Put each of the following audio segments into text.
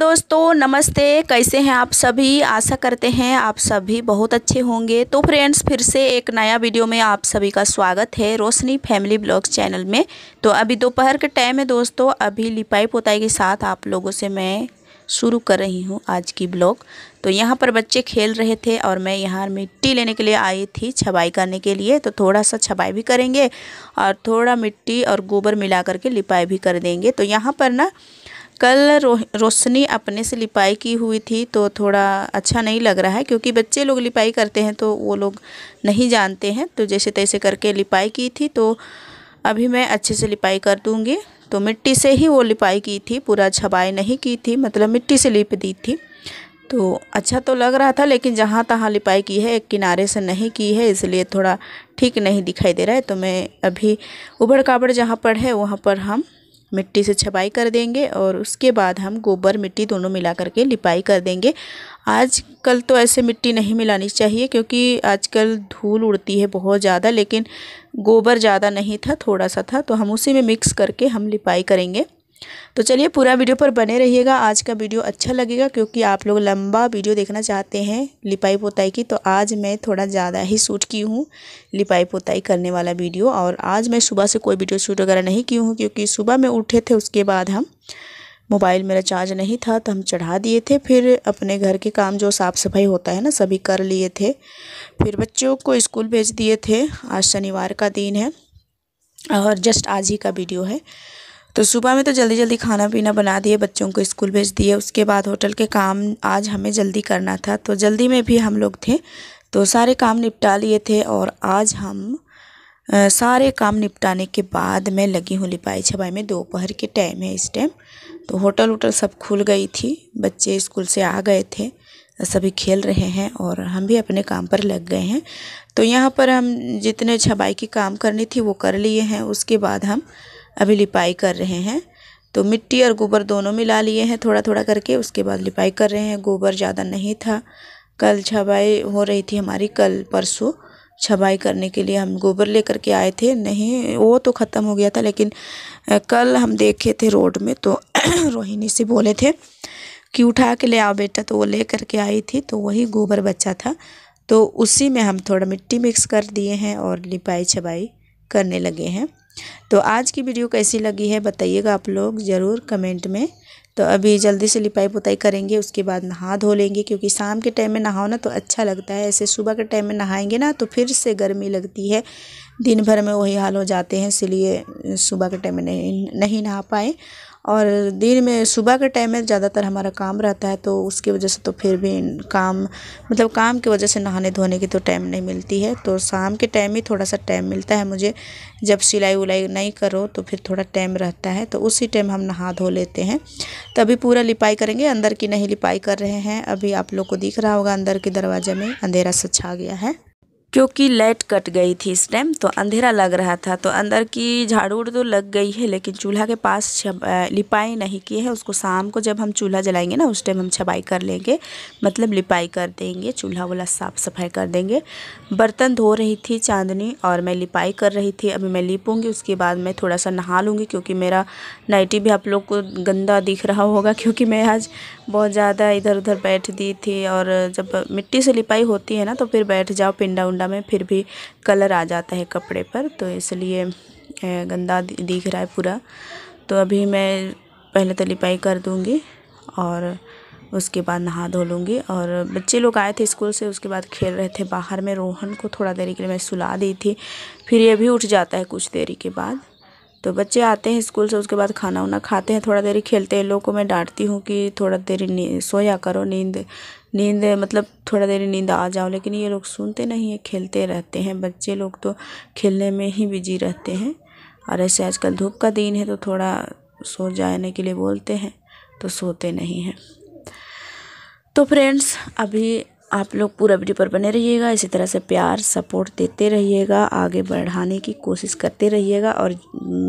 दोस्तों नमस्ते कैसे हैं आप सभी आशा करते हैं आप सभी बहुत अच्छे होंगे तो फ्रेंड्स फिर से एक नया वीडियो में आप सभी का स्वागत है रोशनी फैमिली ब्लॉग्स चैनल में तो अभी दोपहर के टाइम है दोस्तों अभी लिपाई पोताई के साथ आप लोगों से मैं शुरू कर रही हूँ आज की ब्लॉग तो यहाँ पर बच्चे खेल रहे थे और मैं यहाँ मिट्टी लेने के लिए आई थी छबाई करने के लिए तो थोड़ा सा छबाई भी करेंगे और थोड़ा मिट्टी और गोबर मिला करके लिपाई भी कर देंगे तो यहाँ पर ना कल रो रोशनी अपने से लिपाई की हुई थी तो थोड़ा अच्छा नहीं लग रहा है क्योंकि बच्चे लोग लिपाई करते हैं तो वो लोग नहीं जानते हैं तो जैसे तैसे करके लिपाई की थी तो अभी मैं अच्छे से लिपाई कर दूँगी तो मिट्टी से ही वो लिपाई की थी पूरा छबाई नहीं की थी मतलब मिट्टी से लिप दी थी तो अच्छा तो लग रहा था लेकिन जहाँ तहाँ लिपाई की है एक किनारे से नहीं की है इसलिए थोड़ा ठीक नहीं दिखाई दे रहा है तो मैं अभी उबड़ काबड़ जहाँ पर है वहाँ पर हम मिट्टी से छपाई कर देंगे और उसके बाद हम गोबर मिट्टी दोनों मिला करके लिपाई कर देंगे आज कल तो ऐसे मिट्टी नहीं मिलानी चाहिए क्योंकि आजकल धूल उड़ती है बहुत ज़्यादा लेकिन गोबर ज़्यादा नहीं था थोड़ा सा था तो हम उसी में मिक्स करके हम लिपाई करेंगे तो चलिए पूरा वीडियो पर बने रहिएगा आज का वीडियो अच्छा लगेगा क्योंकि आप लोग लंबा वीडियो देखना चाहते हैं लिपाई पोताई की तो आज मैं थोड़ा ज़्यादा ही शूट की हूँ लिपाई पोताई करने वाला वीडियो और आज मैं सुबह से कोई वीडियो शूट वगैरह नहीं की हूँ क्योंकि सुबह में उठे थे उसके बाद हम मोबाइल मेरा चार्ज नहीं था तो हम चढ़ा दिए थे फिर अपने घर के काम जो साफ़ सफाई होता है ना सभी कर लिए थे फिर बच्चों को स्कूल भेज दिए थे आज शनिवार का दिन है और जस्ट आज ही का वीडियो है तो सुबह में तो जल्दी जल्दी खाना पीना बना दिए बच्चों को स्कूल भेज दिए उसके बाद होटल के काम आज हमें जल्दी करना था तो जल्दी में भी हम लोग थे तो सारे काम निपटा लिए थे और आज हम आ, सारे काम निपटाने के बाद मैं लगी हूँ लिपाई छपाई में दोपहर के टाइम है इस टाइम तो होटल वोटल सब खुल गई थी बच्चे स्कूल से आ गए थे सभी खेल रहे हैं और हम भी अपने काम पर लग गए हैं तो यहाँ पर हम जितने छपाई की काम करनी थी वो कर लिए हैं उसके बाद हम अभी लिपाई कर रहे हैं तो मिट्टी और गोबर दोनों मिला लिए हैं थोड़ा थोड़ा करके उसके बाद लिपाई कर रहे हैं गोबर ज़्यादा नहीं था कल छबाई हो रही थी हमारी कल परसों छबाई करने के लिए हम गोबर लेकर के आए थे नहीं वो तो ख़त्म हो गया था लेकिन कल हम देखे थे रोड में तो रोहिणी से बोले थे कि उठा के ले आओ बेटा तो वो ले करके आई थी तो वही गोबर बच्चा था तो उसी में हम थोड़ा मिट्टी मिक्स कर दिए हैं और लिपाई छबाई करने लगे हैं तो आज की वीडियो कैसी लगी है बताइएगा आप लोग ज़रूर कमेंट में तो अभी जल्दी से लिपाई पुताई करेंगे उसके बाद नहा धो लेंगे क्योंकि शाम के टाइम में नहाओ ना तो अच्छा लगता है ऐसे सुबह के टाइम में नहाएंगे ना तो फिर से गर्मी लगती है दिन भर में वही हाल हो जाते हैं इसलिए सुबह के टाइम में नहीं नहीं नहा पाए और दिन में सुबह के टाइम में ज़्यादातर हमारा काम रहता है तो उसकी वजह से तो फिर भी काम मतलब काम की वजह से नहाने धोने की तो टाइम नहीं मिलती है तो शाम के टाइम ही थोड़ा सा टाइम मिलता है मुझे जब सिलाई उलाई नहीं करो तो फिर थोड़ा टाइम रहता है तो उसी टाइम हम नहा धो लेते हैं तो अभी पूरा लिपाई करेंगे अंदर की नहीं लिपाई कर रहे हैं अभी आप लोग को दिख रहा होगा अंदर के दरवाजे में अंधेरा सा छा गया है क्योंकि लाइट कट गई थी इस टाइम तो अंधेरा लग रहा था तो अंदर की झाड़ू तो लग गई है लेकिन चूल्हा के पास लिपाई नहीं की है उसको शाम को जब हम चूल्हा जलाएंगे ना उस टाइम हम छपाई कर लेंगे मतलब लिपाई कर देंगे चूल्हा वाला साफ़ सफाई कर देंगे बर्तन धो रही थी चांदनी और मैं लिपाई कर रही थी अभी मैं लिपूँगी उसके बाद मैं थोड़ा सा नहा लूँगी क्योंकि मेरा नाइटी भी आप लोग को गंदा दिख रहा होगा क्योंकि मैं आज बहुत ज़्यादा इधर उधर बैठ दी थी और जब मिट्टी से लिपाई होती है ना तो फिर बैठ जाओ पिंडा उंडा गंदा में फिर भी कलर आ जाता है कपड़े पर तो इसलिए गंदा दिख रहा है पूरा तो अभी मैं पहले तो लिपाई कर दूँगी और उसके बाद नहा धो लूँगी और बच्चे लोग आए थे स्कूल से उसके बाद खेल रहे थे बाहर में रोहन को थोड़ा देरी के लिए मैं सुला दी थी फिर ये भी उठ जाता है कुछ देरी के बाद तो बच्चे आते हैं स्कूल से उसके बाद खाना उना खाते हैं थोड़ा देरी खेलते हैं लोग को मैं डांटती हूँ कि थोड़ा देरी सोया करो नींद नींद मतलब थोड़ा देरी नींद आ जाओ लेकिन ये लोग सुनते नहीं हैं खेलते रहते हैं बच्चे लोग तो खेलने में ही बिजी रहते हैं और ऐसे आजकल धूप का दिन है तो थोड़ा सो जाने के लिए बोलते हैं तो सोते नहीं हैं तो फ्रेंड्स अभी आप लोग पूरा वीडियो पर बने रहिएगा इसी तरह से प्यार सपोर्ट देते रहिएगा आगे बढ़ाने की कोशिश करते रहिएगा और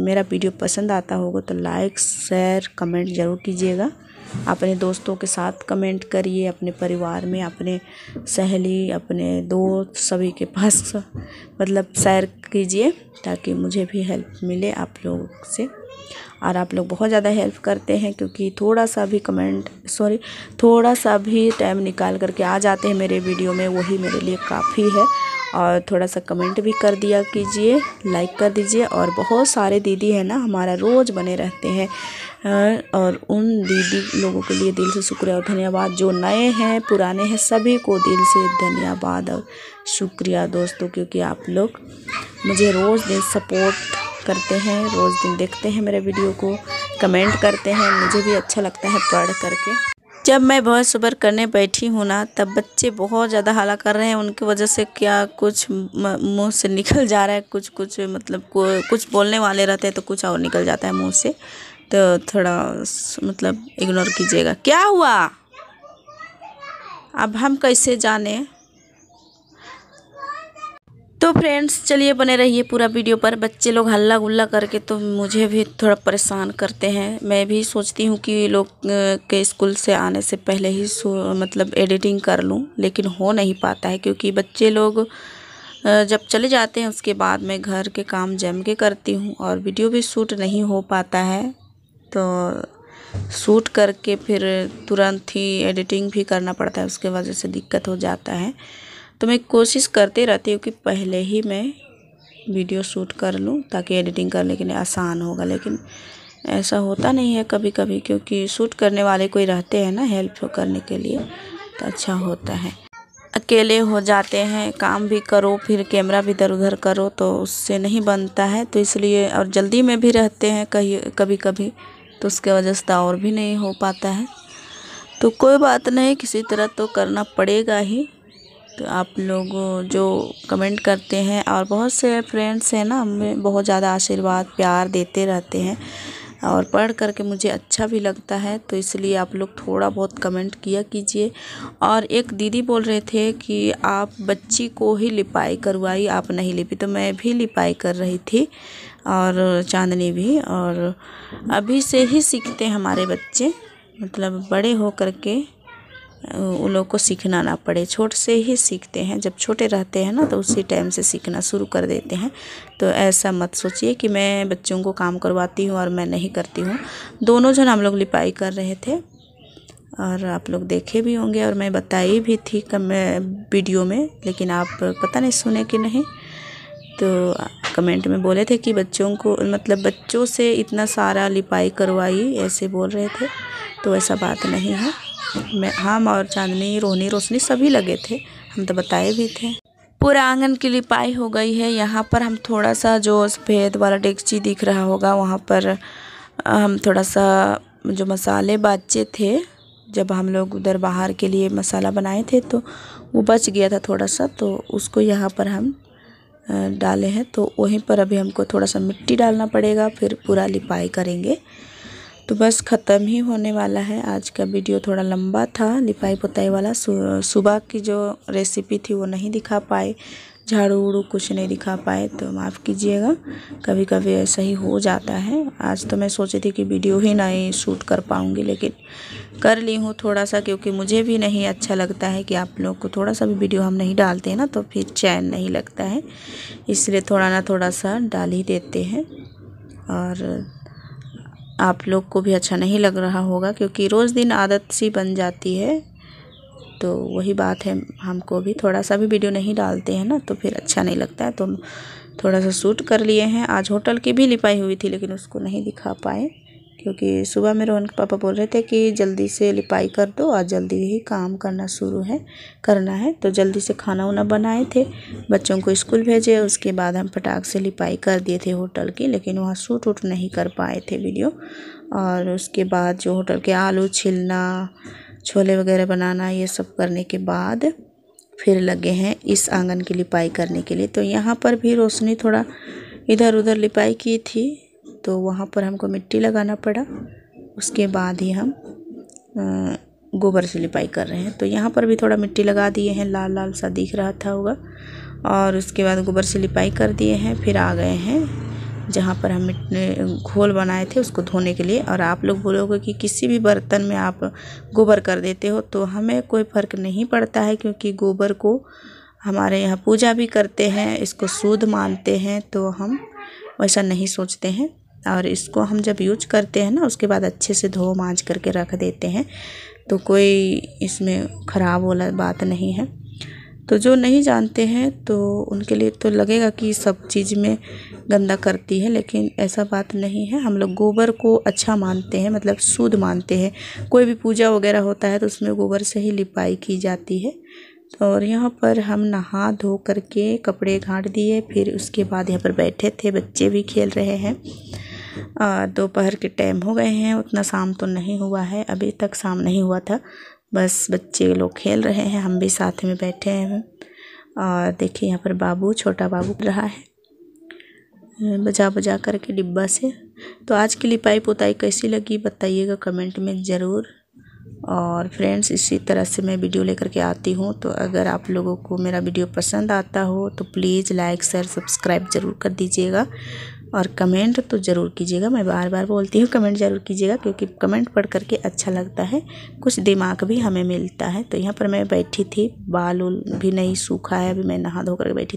मेरा वीडियो पसंद आता होगा तो लाइक शेयर कमेंट ज़रूर कीजिएगा अपने दोस्तों के साथ कमेंट करिए अपने परिवार में अपने सहेली अपने दोस्त सभी के पास मतलब शेयर कीजिए ताकि मुझे भी हेल्प मिले आप लोग से और आप लोग बहुत ज़्यादा हेल्प करते हैं क्योंकि थोड़ा सा भी कमेंट सॉरी थोड़ा सा भी टाइम निकाल करके आ जाते हैं मेरे वीडियो में वही मेरे लिए काफ़ी है और थोड़ा सा कमेंट भी कर दिया कीजिए लाइक कर दीजिए और बहुत सारे दीदी हैं ना हमारा रोज़ बने रहते हैं अं, और उन दीदी लोगों के लिए दिल से शुक्रिया और धन्यवाद जो नए हैं पुराने हैं सभी को दिल से धन्यवाद और शुक्रिया दोस्तों क्योंकि आप लोग मुझे रोज़ दिन सपोर्ट करते हैं रोज़ दिन देखते हैं मेरे वीडियो को कमेंट करते हैं मुझे भी अच्छा लगता है पढ़ करके जब मैं वॉइस ओवर करने बैठी हूँ ना तब बच्चे बहुत ज़्यादा हाला कर रहे हैं उनकी वजह से क्या कुछ मुंह से निकल जा रहा है कुछ कुछ मतलब कुछ बोलने वाले रहते हैं तो कुछ और निकल जाता है मुंह से तो थोड़ा मतलब इग्नोर कीजिएगा क्या हुआ अब हम कैसे जाने तो फ्रेंड्स चलिए बने रहिए पूरा वीडियो पर बच्चे लोग हल्ला गुल्ला करके तो मुझे भी थोड़ा परेशान करते हैं मैं भी सोचती हूँ कि लोग के स्कूल से आने से पहले ही मतलब एडिटिंग कर लूँ लेकिन हो नहीं पाता है क्योंकि बच्चे लोग जब चले जाते हैं उसके बाद मैं घर के काम जम के करती हूँ और वीडियो भी शूट नहीं हो पाता है तो शूट करके फिर तुरंत ही एडिटिंग भी करना पड़ता है उसके वजह से दिक्कत हो जाता है तो मैं कोशिश करते रहती हूँ कि पहले ही मैं वीडियो शूट कर लूँ ताकि एडिटिंग करने के लिए आसान होगा लेकिन ऐसा होता नहीं है कभी कभी क्योंकि शूट करने वाले कोई रहते हैं ना हेल्प करने के लिए तो अच्छा होता है अकेले हो जाते हैं काम भी करो फिर कैमरा भी इधर उधर करो तो उससे नहीं बनता है तो इसलिए और जल्दी में भी रहते हैं कहीं कभी कभी तो उसके वजह से और भी नहीं हो पाता है तो कोई बात नहीं किसी तरह तो करना पड़ेगा ही आप लोग जो कमेंट करते हैं और बहुत से फ्रेंड्स हैं ना हमें बहुत ज़्यादा आशीर्वाद प्यार देते रहते हैं और पढ़ करके मुझे अच्छा भी लगता है तो इसलिए आप लोग थोड़ा बहुत कमेंट किया कीजिए और एक दीदी बोल रहे थे कि आप बच्ची को ही लिपाई करवाई आप नहीं लिपी तो मैं भी लिपाई कर रही थी और चांदनी भी और अभी से ही सीखते हमारे बच्चे मतलब बड़े हो करके उन लोग को सीखना ना पड़े छोटे से ही सीखते हैं जब छोटे रहते हैं ना तो उसी टाइम से सीखना शुरू कर देते हैं तो ऐसा मत सोचिए कि मैं बच्चों को काम करवाती हूँ और मैं नहीं करती हूँ दोनों जन हम लोग लिपाई कर रहे थे और आप लोग देखे भी होंगे और मैं बताई भी थी कम वीडियो में लेकिन आप पता नहीं सुने कि नहीं तो कमेंट में बोले थे कि बच्चों को मतलब बच्चों से इतना सारा लिपाई करवाई ऐसे बोल रहे थे तो ऐसा बात नहीं है मैं हम और चांदनी रोहनी रोशनी सभी लगे थे हम तो बताए भी थे पूरा आंगन की लिपाई हो गई है यहाँ पर हम थोड़ा सा जो सफ़ेद वाला डेगची दिख रहा होगा वहाँ पर हम थोड़ा सा जो मसाले बचे थे जब हम लोग उधर बाहर के लिए मसाला बनाए थे तो वो बच गया था थोड़ा सा तो उसको यहाँ पर हम डाले हैं तो वहीं पर अभी हमको थोड़ा सा मिट्टी डालना पड़ेगा फिर पूरा लिपाई करेंगे तो बस ख़त्म ही होने वाला है आज का वीडियो थोड़ा लंबा था लिपाई पुताई वाला सुबह की जो रेसिपी थी वो नहीं दिखा पाए झाड़ू उड़ू कुछ नहीं दिखा पाए तो माफ़ कीजिएगा कभी कभी ऐसा ही हो जाता है आज तो मैं सोची थी कि वीडियो ही नहीं शूट कर पाऊँगी लेकिन कर ली हूँ थोड़ा सा क्योंकि मुझे भी नहीं अच्छा लगता है कि आप लोग को थोड़ा सा भी वीडियो हम नहीं डालते हैं ना तो फिर चैन नहीं लगता है इसलिए थोड़ा ना थोड़ा सा डाल ही देते हैं और आप लोग को भी अच्छा नहीं लग रहा होगा क्योंकि रोज़ दिन आदत सी बन जाती है तो वही बात है हमको भी थोड़ा सा भी वीडियो नहीं डालते हैं ना तो फिर अच्छा नहीं लगता है तो थोड़ा सा सूट कर लिए हैं आज होटल की भी लिपाई हुई थी लेकिन उसको नहीं दिखा पाए क्योंकि सुबह में रोहन के पापा बोल रहे थे कि जल्दी से लिपाई कर दो और जल्दी ही काम करना शुरू है करना है तो जल्दी से खाना उना बनाए थे बच्चों को स्कूल भेजे उसके बाद हम पटाख से लिपाई कर दिए थे होटल की लेकिन वहाँ सूट उट नहीं कर पाए थे वीडियो और उसके बाद जो होटल के आलू छिलना छोले वगैरह बनाना ये सब करने के बाद फिर लगे हैं इस आंगन की लिपाई करने के लिए तो यहाँ पर भी रोशनी थोड़ा इधर उधर लिपाई की थी तो वहाँ पर हमको मिट्टी लगाना पड़ा उसके बाद ही हम गोबर से लिपाई कर रहे हैं तो यहाँ पर भी थोड़ा मिट्टी लगा दिए हैं लाल लाल सा दिख रहा था होगा और उसके बाद गोबर से लिपाई कर दिए हैं फिर आ गए हैं जहाँ पर हम घोल बनाए थे उसको धोने के लिए और आप लोग बोलोगे कि किसी भी बर्तन में आप गोबर कर देते हो तो हमें कोई फ़र्क नहीं पड़ता है क्योंकि गोबर को हमारे यहाँ पूजा भी करते हैं इसको शुद्ध मानते हैं तो हम वैसा नहीं सोचते हैं और इसको हम जब यूज करते हैं ना उसके बाद अच्छे से धो माँज करके रख देते हैं तो कोई इसमें ख़राब वाला बात नहीं है तो जो नहीं जानते हैं तो उनके लिए तो लगेगा कि सब चीज़ में गंदा करती है लेकिन ऐसा बात नहीं है हम लोग गोबर को अच्छा मानते हैं मतलब शुद्ध मानते हैं कोई भी पूजा वगैरह होता है तो उसमें गोबर से ही लिपाई की जाती है और यहाँ पर हम नहा धो करके कपड़े घाट दिए फिर उसके बाद यहाँ पर बैठे थे बच्चे भी खेल रहे हैं दोपहर के टाइम हो गए हैं उतना शाम तो नहीं हुआ है अभी तक शाम नहीं हुआ था बस बच्चे लोग खेल रहे हैं हम भी साथ में बैठे हैं और देखिए यहाँ पर बाबू छोटा बाबू रहा है हम्म, बजा बजा करके डिब्बा से तो आज की लिपाई पोताई कैसी लगी बताइएगा कमेंट में ज़रूर और फ्रेंड्स इसी तरह से मैं वीडियो लेकर के आती हूँ तो अगर आप लोगों को मेरा वीडियो पसंद आता हो तो प्लीज़ लाइक शेयर सब्सक्राइब ज़रूर कर दीजिएगा और कमेंट तो ज़रूर कीजिएगा मैं बार बार बोलती हूँ कमेंट ज़रूर कीजिएगा क्योंकि कमेंट पढ़ करके अच्छा लगता है कुछ दिमाग भी हमें मिलता है तो यहाँ पर मैं बैठी थी बाल उल भी नहीं सूखा है अभी मैं नहा धो कर बैठी